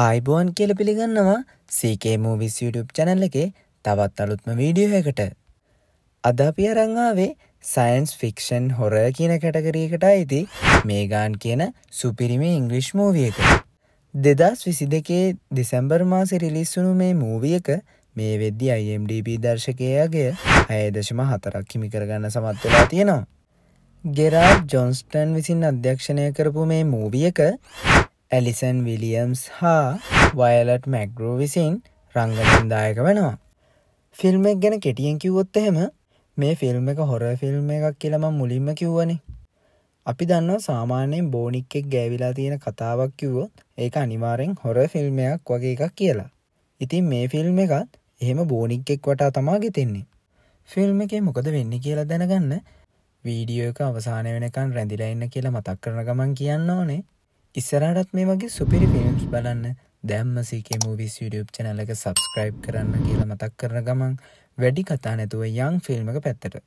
ආයිබෝන් කියල පිළිගන්නවා සීකේමූවිස් YouTube channel එකේ තවත් අලුත්ම වීඩියහකට. අද අපි අරංආාවේ සයින්ස් ෆික්ෂන් හොර කියන කැටගරීකට අයිති මේගාන් කියන සුපිරිම ඉංග්‍රිෂ් මූවියක. දෙදස් විසි දෙකේ දෙසැම්බර් මාසි රිලිස්සුණු මේ මූවියක මේ වෙද්දි අයිMDB දර්ශකයාගේ අයදශම හතරක් කිමිකරගන්න සමත්වෙලා තියෙනවා. ගෙරාඩ් ජොන්ස්ටන් විසින් අධ්‍යක්ෂණය කරපු මේ මූවියක ඇලිසන් විලියම්ස් හා වයලට් මැක්ග්‍රෝ විසින් රංගලින්දායක වෙනවා. ෆිල්ම්ෙක් ගැන කෙටියෙන් කිව්වොත් එහෙම මේ ෆිල්ම් එක හොර ෆිල්ම් එකක් කියලම මුලින්ම කිව්වනි. අපි දන්න සාමාන්‍යයෙන් බෝනික්කෙක් ගෑවිලා තියෙන කතාවක් කිව්වොත් ඒක අනිවාරෙන් හොර ෆිල්ම්මයක් වගේ එකක් කියලා. ඉතින් මේ ෆිල්ම් එකත් එහෙම බෝනික්කෙක් වටා තමා ගෙතෙන්නේ. ෆිල්ම් එකේ මොකද වෙන්න කියලා දැනගන්න වීඩියෝ එක අවසාන වෙනකන් රැඳිලා ඉන්න කියලා මතක් කරන ගමන් කියන්න ඕනේ ඉස්සරටත් මේ වගේ සුපිරි ෆිල්ම්ස් බලන්න දැම්ම සේකේ මූවිස් YouTube චැනලක සබස්ක්‍රයිබ් කරන්න කියලා මතක් කරන ගමන් වැඩි කතා නැතුව යං ෆිල්ම්ක පැත්තට.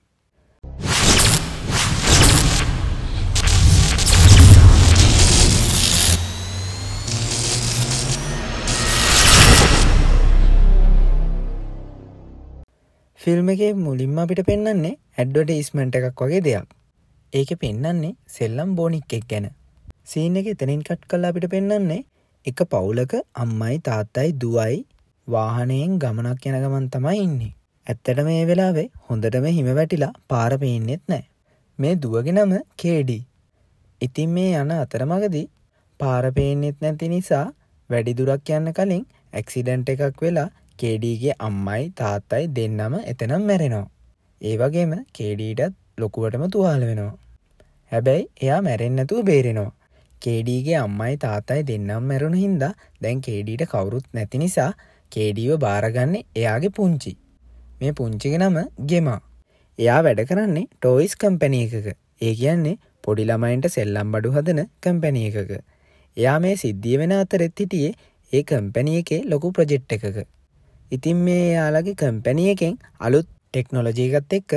ෆිල්ම් එක මුලින්ම අපිට පෙන්න්නේ ඇඩ්ඩොට ඉස්මට එකක් වගේ දෙයක් ඒක පෙන්න්නේ සෙල්ලම් බෝනික් එක් ගැන සීන් එක එතනින් කට් කල්ලා අපිට පෙන්න්නන්නේ එක පවුලක අම්මයි තාත්තයි දුවයි වාහනයෙන් ගමනක් යන ගමන් තමයි ඉන්නේ. ඇත්තට මේ වෙලාවේ හොඳටම හිම වැටිලා පාරපේන්නෙත් නෑ. මේ දුවගෙනම කේඩි. ඉතින් මේ යන අතරමගදී පාරපේන්නෙත් නැති නිසා වැඩිදුරක් යන්න කලින් ඇක්සිඩන්ට් එකක් වෙලා කේඩීගේ අම්මයි තාත්තයි දෙන්නම එතනම් මැරෙනවා. ඒ වගේම කේඩීටත් ලොකුවටම තුවාල වෙනවා. හැබැයි එයා මැරෙන් නැතුව බේරෙනවා. කේඩීගේ අම්මයි තාතයි දෙන්නම් මැරුණ හින්දා දැන් කේඩීට කවුරුත් නැති නිසා කේඩීව බාරගන්න එයාගේ පුංචි. මේ පුංචිග නම ගෙමා. එයා වැඩ කරන්නේ ටෝයිස් කම්පැනිය එකක ඒ කියන්නේ පොඩි ළමයින්ට සෙල්ලම් බඩු හදන කම්පැනිය එකක. එයා මේ සිද්ධිය වෙන අතරෙත් හිටියේ ඒ කම්පැනිය එකේ ලොකු ප්‍රජෙට් එකක. ඉතින් මේ යාලගේ කම්පැනිය එකෙන් අලුත් ටෙක්නොලජීගත් එක්ක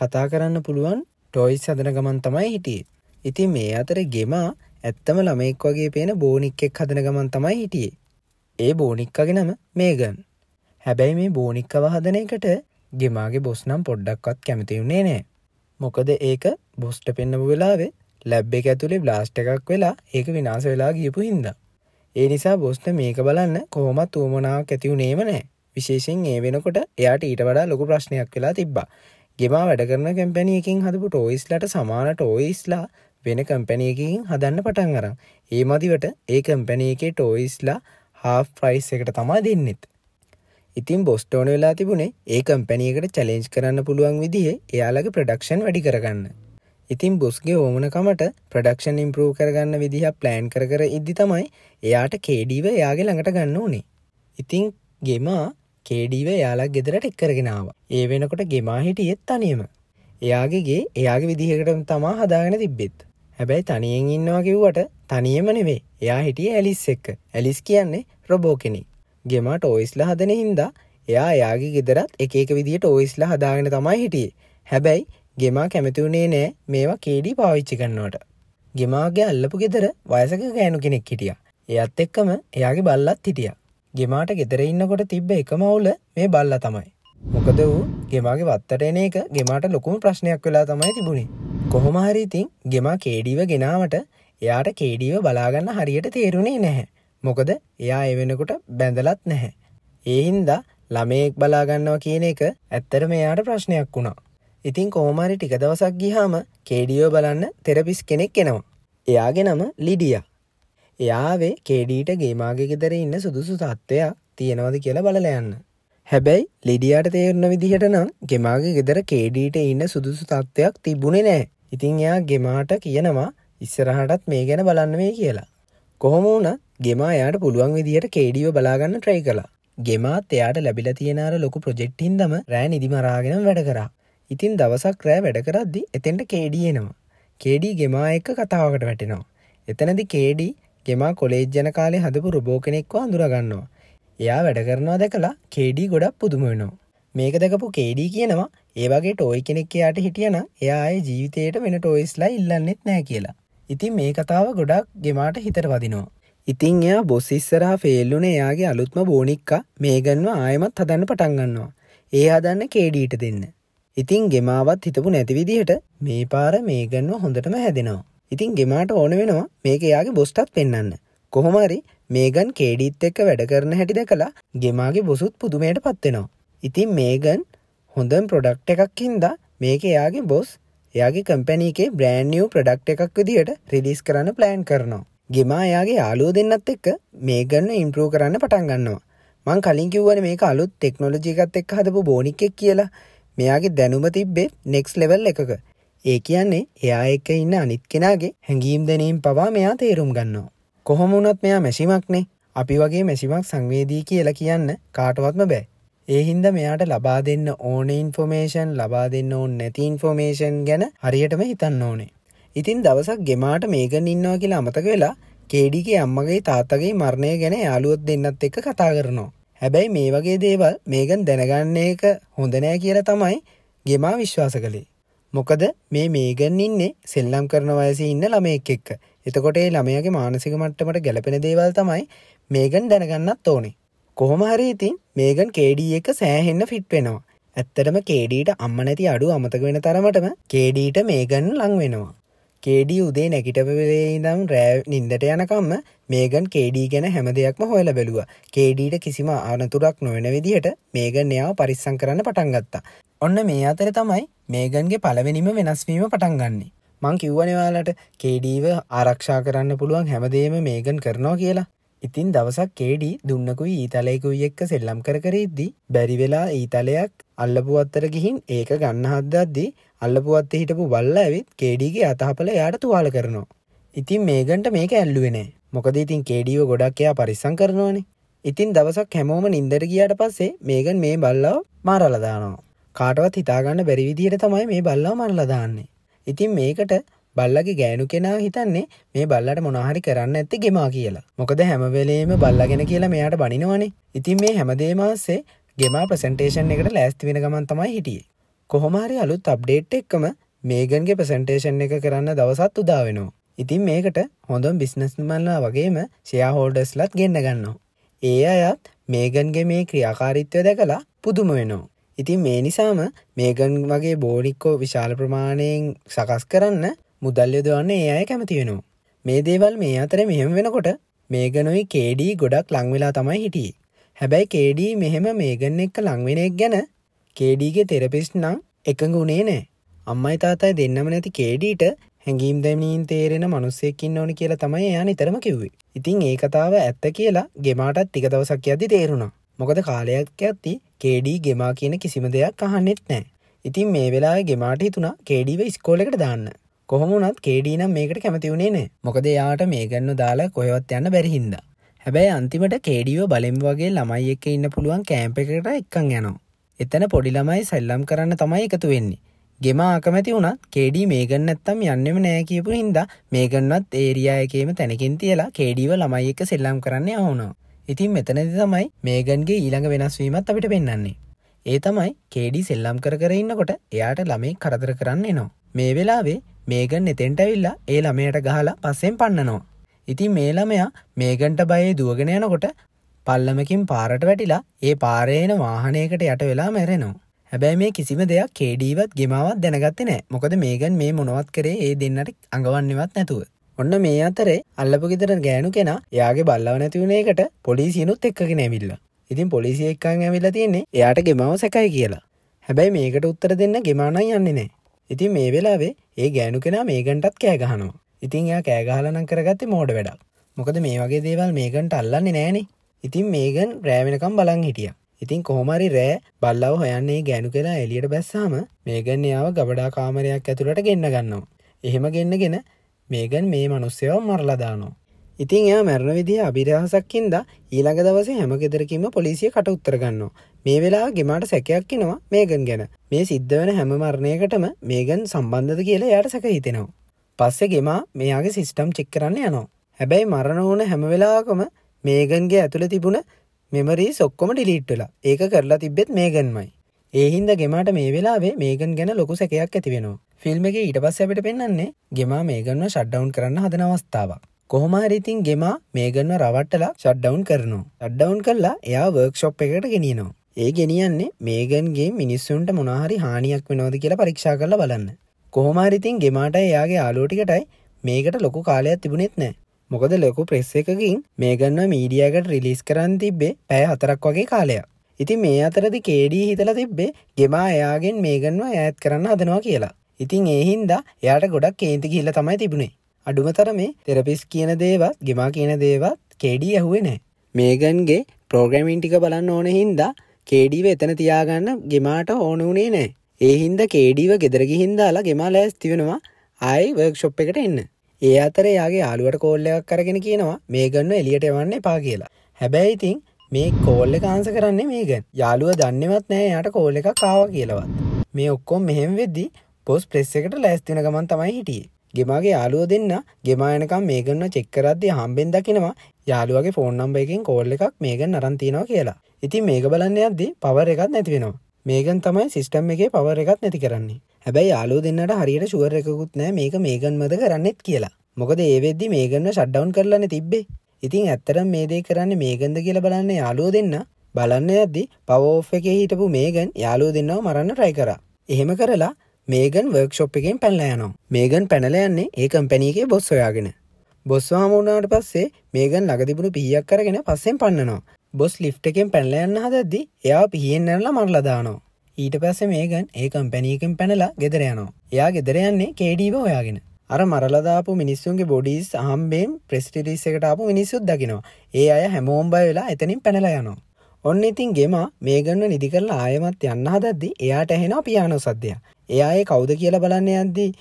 කතා කරන්න පුළුවන් ටොයිස් සදන ගමන් තමයි හිටියේ. ඉතින් මේ අතර ගෙමා ඇත්තම ළමෙක් වගේ පේන බෝනික් එක් හදන ගමන් තමයි හිටියේ. ඒ බෝනික්කගේ නම මේගන්. හැබැයි මේ බෝනික්කව හදන එකට ගෙමාගේ බොස් නම් පොඩ්ඩක්වත් කැමතිවුණේ නෑ. මොකද ඒක බොස්ට පෙන්නපු වෙලාවේ ලැබ් එක ඇතුළේ බ්ලාස්්ට එකක් වෙලා ඒක විනාස වෙලා ගියපු හින්ද. ඒ නිසා බොස්ට මේක බලන්න කොහොමත් ූමනාවක් ඇතිවුණේම නෑ විශේෂෙන් ඒ වෙනකොට එයාට ඊට වඩා ලොකු ප්‍රශ්නයක් වෙලා තිබ්බා. ගෙමා වැඩ කරන කැම්පැනියකින් හදපු ටෝයිස්ලට සමාන ටෝයිස්ලා වෙන කම්පැනියකින් හදන්න පටන් අරන් ඒ මදිවට ඒ කම්පැනිය එකේ ටෝයිස්ලා හා ප්‍රයිස් එකට තමා දෙන්නෙත් ඉතින් බොස්ටෝන වෙලා තිබුණේ ඒ කම්පැනියකට චලෙන්ජ් කරන්න පුළුවන් විදිහ එයාලගේ ප්‍රඩක්ෂන් වැඩි කරගන්න ඉතින් බොස්ගේ ඕමනකමට ප්‍රඩක්ෂන් ඉම්පරූ කරගන්න විදිහ ප්ලෑන් කර කර ඉද්දි තමයි එයාට කේඩීව එයාගේ ළඟට ගන්න ඕනේ ඉතින් ගෙමා කේඩීව යාලක් ගෙදරට එක්කරගෙනාව ඒ වෙනකොට ගෙමා හිටියෙත් අනියම එයාගේගේ එයාගේ විදිහකටම තමා හදාගෙන තිබ්බෙත් හැබැයි තනියෙන් ඉන්නවා කිව්වට තනියම නෙවේ එයා හිටිය ඇලිස් එක්ක ඇලිස් කියන්නේ රොබෝ කෙනෙක් ගෙමට ඔයිස්ල හදන හින්දා එයා එයාගේ ගෙදරත් එකක විදිහට ඔයිස්ල හදාගෙන තමයි හිටියේ හැබැයි ගෙමා කැමතිවුණේ නෑ මේවා කේඩී පාවිච්චි කන්නවට ගෙමාගේ අල්ලපු ගෙදර වයසක ගෑනු කෙනෙක් හිටිය එයත් එක්කම එයාගේ බල්ලත් හිටිය ගෙමාට ගෙදර ඉන්නකොට තිබ්බ එක මවුල මේ බල්ල තමයි මොකද වූ ගෙමගේ වත්තට එන එක ගෙමට ලොකුම ප්‍රශ්නයක් වෙලා තමයි තිබුණේ කොහොමහරිඉතින් ගෙමා කේඩීව ගෙනාවට එයාට කේඩීව බලාගන්න හරියට තේරුණේ නැහැ මොකද එයා එවෙනකුට බැඳලත් නැහැ ඒහින්දා ළමයෙක් බලාගන්නවා කියන එක ඇත්තර මෙයාට ප්‍රශ්නයක් වුණා ඉතින් කෝමාරි ටික දවසක් ගිහාම කේඩියෝ බලන්න තෙරපිස් කෙනෙක් එනවා එයාගේ නම ලිඩිය එයාවේ කේඩීට ගේමාගෙ ගෙදර ඉන්න සුදුසු තත්ත්වයා තියෙනවද කියලා බලලයන්න හැබැයි ලෙඩියට තේරන විදිහට නම් ගෙමාගේ ගෙදර කේඩීට ඉන්න සුදුසු තත්ත්වයක් තිබුණේ නෑ ඉතිං එයා ගෙමාට කියනවා ඉස්සරහටත් මේ ගැන බලන්න මේ කියලා. කොහොම වුණ ගෙමා යායට පුළුවන් විදිහට කේඩියෝ බලාගන්න ට්‍රයි කලා ගෙමාත් එයාට ලැබිල තියෙනර ලොකු ප්‍රජෙක්්ටින් දම රෑ නිදිමරාගෙනම් වැඩ කරා ඉතින් දවසක් රෑ වැඩ කරද්දි එතෙන්ට කේඩියනවා කේඩී ගෙමා එක්ක කතාවකට වැටෙනවා එතනදි කේඩී ගෙමා කොලේජ්ජන කාලේ හදපු රුබෝ කෙනෙක්ව අඳුරගන්නවා එයා වැඩ කරනවා දැකලා කේඩී ගොඩක් පුදුම වෙනවා. මේක දැකපු කේඩී කියනවා ඒවගේ ටෝයි කෙනෙක් එයාට හිටියන එයා ඒ ජීවිතයට වෙන ටෝයිස්ලා ඉල්ලන්නෙත් නෑ කියලා. ඉතින් මේ කතාව ගොඩක් ගෙමාට හිතර වදිනවා. ඉතිං එයා බොස්සිස්සරහ ෆෙල්ලුනේ එයාගේ අලුත්ම බෝනික්ක මේ ගන්නවා ආයමත් හදන්න පටන්ගන්නවා. ඒ හදන්න කේඩීට දෙන්න. ඉතින් ගෙමාවත් හිතපු නැතිවිදිහට මේ පාර මේ ගන්ව හොඳටම හැදෙනවා. ඉතින් ගෙමාට ඕන වෙනවා මේක යාගේ බොස්ටත් පෙන්න්න. කොහොමරි මේගන් කේඩීත් එක්ක වැඩ කරන හැටි දැකලා ගෙමාගේ බොසුත් පුදුමයට පත්වෙනවා. ඉතින් මේගන් හොඳම් ප්‍රොඩක්් එකක්කින්ද මේක එයාගේ බොස් එයාගේ කම්පැනීකේ බ්‍රෑන්්ියව ප්‍රඩක්් එකක් විදිහට රිලිස් කරන්න ප්ලෑන් කරනවා. ගෙමා එයාගේ යාලුව දෙන්නත් එක්ක මේගන්න ඉම්පරූ කරන්න පටන් ගන්නවා. මං කලින් කිව්වන මේ අලුත් තෙක්නොලජිකත් එක් හදපු බෝනික්කෙක් කියලා මෙයාගේ දැනුම තිබ්බේ නෙක්ස් ලෙවල් එකක ඒ කියන්නේ එයා එක ඉන්න අනිත් කෙනගේ හැඟීම් දෙනීම් පවා මෙයා තේරුම් ගන්නවා කොහොමුණත් මෙයා මැසිමක්නේ අපි වගේ මැසිමක් සංවේදී කියලා කියන්න කාටවත්ම බෑ ඒ හින්ද මෙයාට ලබා දෙන්න ඕන ඉන්ෆෝමේෂන් ලබා දෙන්න ඕන් නැති ඉන්ෆෝමේෂන් ගැන හරියටම හිතන්න ඕනේ ඉතින් දවසක් ගෙමාට මේගන් ඉන්නවා කියලා අමතක වෙලා කේඩිගේ අම්මගේ තාත්තගේ මරණය ගැන යාලුවොත් දෙන්නත් එක්ක කතා කරනවා හැබැයි මේ වගේ දේවල් මේගන් දැනගන්න එක හොඳනෑ කියලා තමයි ගෙමා විශ්වාස කළේ. මොකද මේ මේගන් ඉන්නේ සෙල්ලම් කරන වයසි ඉන්න ළමයෙක් එක්ක එතකොටේ ළමයගේ මානසික මට්ටමට ගැලපෙන දේවල් තමයි මේගන් දැනගන්නත් ඕනේ. කොහොම හරි ඉතින් මේගන් කේඩී එක සෑහෙන්න ෆිට් වෙනවා. ඇත්තටම කේඩීට අම්ම නැති අඩු අමතක වෙන තරමටම කේඩීට මේගන් ලං වෙනවා. කේඩී උදේ නැගිටපවෙේ ඉදම් රෑ නින්දට යනකම්ම මේගන් කේඩී ගැන හැම දෙයක්ම හොයල බැලුව කේඩීට කිසිම ආනතුරක් නොවෙන විදිහට මේගන් එයාව පරිස්සං කරන්න පටන්ගත්තා. ඔන්න මේ අතර තමයි මේගන්ගේ පළවෙනිම වෙනස්වීම පටන්ගන්නේ. මං කිව්වනවාලට කේඩීව e ආරක්ෂා කරන්න පුළුවන් හැමදේම මේගන් කරනවා කියලා ඉතින් දවසක් කේඩි e දුන්නකුයි ඊතලයකුයි එක්ක සෙල්ලම් කරකරෙද්දී බැරිවෙලා ඊතලයක් අල්ලපුුවත්තර ගිහින් ඒක ගන්න හද්දද්දී අල්ලපුුවත්ත හිටපු බල්ල ඇවිත් කේඩිගේ e අතහපල යායට තුවාල කරනවා. ඉතින් මේගන්ට මේක ඇල්ලුවෙනේ මොකද ඉතින් කේඩියව ගොඩක්කයා පරිස්සං කරනවානේ. ඉතින් දවසක් හැමෝම නින්දර ගියට පස්සේ මේගන් මේ බල්ලව මාරලදානවා. කාටවත් හිතාගන්න බැරිවිදියට තමයි මේ බල්ලා මරලදාන්නේ. ඉතින් මේකට බල්ලගේ ගෑනු කෙනා හිතන්නේ මේ බල්ලට මොනහරි කරන්න ඇති ගෙමා කියලා මොකද හැමවෙලේම බල්ලගෙන කියලා මෙයාට බනිනවනේ ඉතින් මේ හැමදේමාස්සේ ගෙමා ප්‍රසන්ටේෂන් එකට ලෑස්ති වෙන ගමන් තමයි හිටියේ කොහොමහරි අලුත් අප්ඩේට් එක්කම මේගන්ගේ ප්‍රසන්ටේෂන් එක කරන්න දවසත් උදාවෙනවා ඉතින් මේකට හොඳොම් බිස්නස්මල්ලා වගේම ෂයා හෝල්ඩස්ලත් ගෙන්න්න ගන්නවා ඒ අයත් මේගන්ගේ මේ ක්‍රියාකාරිත්වය දැකලා පුදුම වෙනවා ඉතින් මේ නිසාම මේගන් වගේ බෝඩික්කෝ විශාල ප්‍රමාණයෙන් සකස් කරන්න මුදල් යොදවන්න ඒ අය කැමති වෙනවා. මේ දේවල් මේ අතර මෙහෙම වෙනකොට මේගනුයි කේඩී ගොඩක් ලංවෙලා තමයි හිටියේ. හැබැයි කේඩී මෙහෙම මේගන්න එක්ක ලංවෙනෙක් ගැන කේඩීගේ තෙරපිස්් නම් එකඟ උනේ නෑ. අම්මයි තාතයි දෙන්නම නැති කේඩීට හැඟීම් දැමීන් තේරෙන මනුස්සෙක්කින් ඕන කියලා තමයි යා නිතරම කිව්වේ. ඉතින් ඒ කතාව ඇත්ත කියලා ගෙමාටත් ටික දවසක් යද්දි තේරුණා. මොකද කාලයක් ඇත්ති කේඩී ගෙමා කියන කිසිම දෙයක් අහන්නෙත් නෑ ඉතින් මේ වෙලා ගෙමාට හිතුනා කේඩීව ස්කෝලකට දාන්න කොහොමුණත් කේඩීනම් මේකට කැමතිවුණේ නෑ මොකද යාට මේ ගන්න දාලා කොහෙවත් යන්න බැරිහින්ද හැබැයි අන්තිමට කේඩියෝ බලෙම් වගේ ළමයි එක ඉන්න පුළුවන් කෑම්ප එකට එක්කං යනවා එතන පොඩි ළමයි සැල්ලම් කරන්න තමයි එකතු වෙන්නේ ගෙම ආකමැති වුණත් කේඩී මේගන්න ඇත්තම් යන්නෙම නෑ කියපු හින්දා මේගන්නත් ඒරියා එකේම තැනකින් තියලා කේඩීව ළමයි එක සෙල්ලම් කරන්න යහුණෝ ඉතින් මෙතනදි තමයි මේගන්ගේ ඊළඟ වෙනස්වීමත් අපිට පෙන්න්නේ. ඒ තමයි කේඩි සෙල්ලම් කර කරඉන්නකොට එයාට ළමේ කරදර කරන්න එනවා. මේ වෙලාවේ මේගන් එතෙන්ටවිල්ලා ඒ ළමයට ගහලා පස්සෙන් පන්නනවා. ඉතින් මේ ළමයා මේගන්ට බයේ දුවගෙන යනකොට පල්ලමකින් පාරට වැටිලා ඒ පාරයන වාහනයකට යට වෙලා මැරෙනවා. හැබැයි මේ කිසිම දෙයක් කේඩීවත් ගෙමාවත් දැනගත්තෙ නෑ මොකද මේගන් මේ මොනවත් කරේ ඒ දෙන්නට අඟවන්නවත් නැතුව. ඔන්න මේ අතරේ අල්ලපු ගෙතර ගෑනු කෙන යාගේ බල්ලව නැතිවුණේකට පොලිසිනුත් එක්කගෙන ඇමිල්ල ඉතින් පොලිසි එක්කං ඇමිල්ල තියෙන්නේ එයාට ගෙමව සැකයි කියලා හැබැයි මේකට උත්තර දෙන්න ගෙමානයි යන්නේ නෑ ඉතින් මේ වෙලාවේ ඒ ගෑනු කෙනා මේගන්ටත් කෑගහනවා ඉතින් යා කෑගහලනම් කරගත්ත මෝඩ වැඩක් මොකද මේ වගේ දේවල් මේගන්ට අල්ලන්නේ නෑනේ ඉතින් මේගන් රෑවෙනකම් බලන් හිටිය ඉතින් කොහොමරි රෑ බල්ලව හොයන්නේ ගෑනු කෙලා එලියට බැස්සාම මේගන්යාව ගබඩා කාමරයක් ඇතුළට ගෙන්න්න ගන්නවා එහෙම ගෙන්න්නගෙන මේගන් මේ මනුස්සයව මරලදානවා. ඉතින් එයා මැරණ විදිහ අභිරහසක්කින්ද ඊළඟ දවස හැම ගෙදරකින්ම පොලිසිය කට උත්තරගන්න. මේ වෙලා ගෙමාට සැකයක් එනවා මේගන් ගැන මේ සිද්ධ වන හැම මරණයකටම මේගන් සම්බන්ධද කියලා යට සැක හිතෙනවා. පස්සෙ ගෙමා මේයාගේ සිිස්ටම් චෙක් කරන්න යනවා. හැබැයි මරණ ඕන හැමවෙලාකම මේගන්ගේ ඇතුළ තිබුණ මෙමරී සොක්කොම ඩිලීට්ටලා ඒක කරලා තිබ්බෙත් මේගන්මයි. ඒහින්ද ගෙමාට මේ වෙලාවේ මේගන් ගැන ලොකු සැකයක් ඇතිවෙනවා. ෆිල්ම් එක ඊට පස් අපට පෙන්න්නේ ගෙමා මේගන්ව ශඩ්ඩවුන් කරන්න හදන අවස්ථාවක්. කොහොමහරිඉතින් ගෙමා මේගන්ව රවට්ටලා ශඩ්ඩවුන් කරනවා. ඩ්ඩවුන් කරලා එයා වර්ක්ෂොප් එකට ගෙනියනවා. ඒ ගෙනියන්නේ මේගන්ගේ මිනිස්සුන්ට මොනහරි හානියක් වෙනෝද කියලා පරීක්ෂා කරලා බලන්න. කොහොමහරිඉතින් ගෙමාට එයාගේ ආලෝටිකටයි මේකට ලොකු කාලයක් තිබුණෙත් නෑ. මොකද ලොකු ප්‍රෙස් එකකින් මේගන්න මීඩියකට රිලිස් කරන්න තිබ්බේ පැය හතරක් වගේ කාලයක්. ඉති මේ අතරදි කේඩී හිතල තිබ්බේ ගෙමා එයාගෙන් මේගන්ව ඇත් කරන්න හදනවා කියලා. ඉතින් ඒහින්දා එයාට ගොඩක් කේන්ති කියල්ල තමයි තිබුණේ අඩුමතර මේ තෙරපිස් කියන දේවත් ගෙමා කියන දේවත් කේඩී ඇහුවේ නෑ මේගන්ගේ ප්‍රෝග්‍රමින් ටික බලන්න ඕන හින්දා කේඩීව එතන තියාගන්න ගෙමාට ඕන වුණේ නෑ ඒහින්ද කේඩීව ගෙදරගි හින්දාලා ගෙමා ලෑස් තිවෙනවා ආයි වර්ක්ෂොප් එකට එන්න ඒ අතර යාගේ ආලුවට කෝල්ලයක් කරගෙන කියනවා මේ ගන්න එලියට එවන්න එපා කියලා හැබැයි ඉතින් මේ කෝල්ල කාන්ස කරන්නේ මේගන් යාළුව දන්නවත් නෑ යට කෝල්ල එක කාව කියලවත් මේ ඔක්කොම් මෙහෙම වෙද්දිී පොස් ප්‍රෙස් එකට ලෑස්තින ගමන් තමයි හිටියේ ගෙමගේ යාලුව දෙන්න ගෙමායනකම් මේගන්න චෙක්කරද්දි හම්බෙන් දකිනවා යාළුවගේ ෆෝන් නම්බ එකෙන් කෝල්ල එකක් මේගන් අරන්තිනවා කියලා ඉතින් මේක බලන්න අද්දි පවර එකත් නැතිවෙනවා මේගන් තමයි සිිස්ටම් එකේ පවර එකත් නැති කරන්නේ හැබැයි යාලෝ දෙන්නට හරියට ශුවර එකකුත් නෑ මේක මේගන් මද කරන්නෙත් කියලා මොකද ඒවෙද්දි මේගන්න ශඩ්ඩවන් කරලන තිබ්බේ ඉතින් ඇත්තරම් මේදේ කරන්න මේගන්ද කියලා බලන්න යාලෝ දෙන්න බලන්න ඇද්දි පවෝ් එකේ හිටපු මේගන් යාලෝ දෙන්නව මරන්න රයි කර එහෙම කරලා මේගන් වර්ක්ෂොප් එකෙන් පැල්ලෑනවා මේගන් පැනලයන්නේ ඒ කම්පැනීගේ බොස් සොයාගෙන බොස්වා හමුණාට පස්සේ මේගන් ලගතිබුණු පිහියක් e කරගෙන පස්සෙන් පන්නනවා බොස් ලිට් එකෙන් පැල්ලයන්න හදද්දි එයා පිහියෙන් නැරලා e මරලදානවා ඊට පස්ස මේගන් ඒ කම්පැනීකෙන් පැනලා ගෙදරයනවා එයා ගෙදරයන්නේ කේඩීව හොයාගෙන අර මරලදාපු මිනිස්සුන්ගේ බොඩිස් හම්බේම් ප්‍රස්ටිරිස් එකටාපු මිනිස්සුත් දකිනවා ඒ අය හැමෝම්බය වෙලා එතනින් පැනලා යනවා ඔන්න ඉතින් ගෙම මේ ගන්න නිදි කරලා ආයමත් යන්න හදද්දි එයාට ඇහෙනවා පියානෝ සද්‍යය. එයාඒ කවුද කියලා බලන්න යද්දී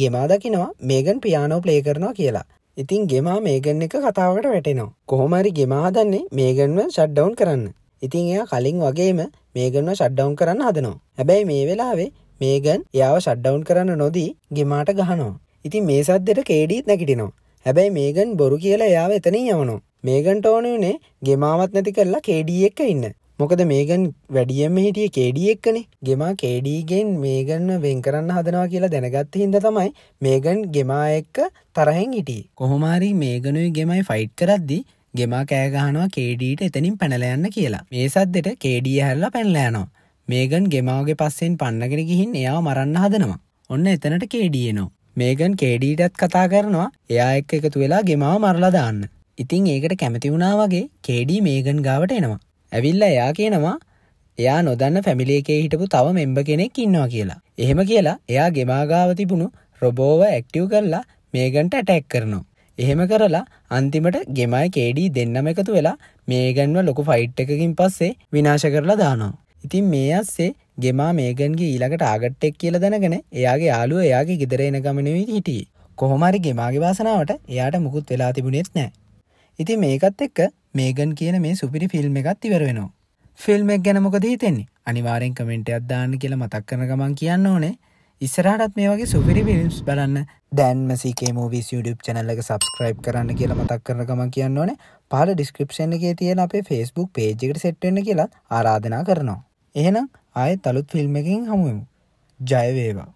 ගෙමා දකිනවා මේගන් පියානෝ ප්ලේ කරනවා කියලා. ඉතින් ගෙමා මේගන් එක කතාවකට වැටෙනවා. කොහොමරි ගෙමාදන්නේ මේගන්ව ශඩ්ඩවුන් කරන්න. ඉතින් එයා කලින් වගේම මේගන්ව ශඩ්ඩවුන් කරන්න හදනවා. හැබැයි මේ වෙලාවේ මේගන් එයාව ශඩ්ඩවුන් කරන්න නොදී ගෙමාට ගහනවා. ඉතින් මේ සද්දෙට කේඩීත් නැකිටිනවා. හැබැයි මේගන් බොරු කියලා එයාව එතනින් යවනවා. මේගන්ට ඕනනේ ගෙමාවත් නැති කරලා කේඩිය එක්ක ඉන්න. මොකද මේගන් වැඩියම හිටිය කේඩිය එක්කනේ ගෙමා කේඩීගෙන් මේගන්න වෙන් කරන්න හදනවා කියලා දැනගත්ත හිද තමයි මේගන් ගෙමා එක්ක තරහෙන් හිටිය. කොහොමාරි මේගනුයි ගෙමයි ෆයිට් කරද්දි ගෙමා කෑගහනවා කේඩීට එතනින් පැනලයන්න කියලා. මේ සද්දෙට කේඩිය හැල්ලා පැනලෑනවා. මේගන් ගෙමාවගේ පස්සෙන් පන්නගෙන ගිහින් එයාව මරන්න හදනවා. ඔන්න එතනට කේඩියනෝ. මේගන් කේඩීටත් කතා කරනවා එයා එක් එකතු වෙලා ගෙමාව මරලා දාන්න. ඉතිං ඒකට කැමති වුණා වගේ කේඩී මේගන් ගාවට එනවා. ඇවිල්ල එයා කියනවා එයා නොදන්න ෆැමිලියකේ හිටපු තව මෙම්බ කෙනෙක් ඉන්නවා කියලා. එහෙම කියලා එයා ගෙමාගාව තිබුණු රොබෝව ඇක්ටව් කරලා මේගන්ට ඇටැක් කරනවා. එහෙම කරලා අන්තිමට ගෙමයි කේඩී දෙන්නම එකතු වෙලා මේගන්ව ලොකු ෆයිට් එකකින් පස්සේ විනාශ කරලා දානවා. ඉතින් මේ අස්සේ ගෙමා මේගන්ගේ ඊළඟට ආගට්ටෙක් කියල දැනගෙන එයාගේ යාලුව එයාගේ ගෙදරෙන ගමනවී හිටිය කොහොමරි ගෙමාගේ වාසනාවට එයාට මුකුත් වෙලා තිබුණෙත් නෑ ඉති මේකත් එක්ක මේගන් කියන මේ සුපිරි ෆිල්ම් එකත් ඉවර වෙනවා ෆිල්ම්ක් ගැනමොකද හිතෙන්නේ අනිවාරෙන් කමෙන්ට අදදාන්න කියලා මතක් කරන ගමන් කියන්න ඕනේ ඉස්සරහටත් මේ වගේ සුපිරි පිල්ම්ස් බලන්න දැන්ම සිකේ මූවිස් YouTube චැනල්ලක සබස්ක්‍රයිබ් කරන්න කියලා මතක් කරන ගමන් කියන්න ඕනේ පාල ඩිස්ක්‍රපෂන් එක තියෙන අපේ ෆෙස්බුක් පේජ්කට සෙට්වෙන්න කියලා ආරාධනා කරනවා එහෙනම් ආයෙත් අලුත් ෆිල්ම් එකකින් හමුවෙමු. ජය වේවා.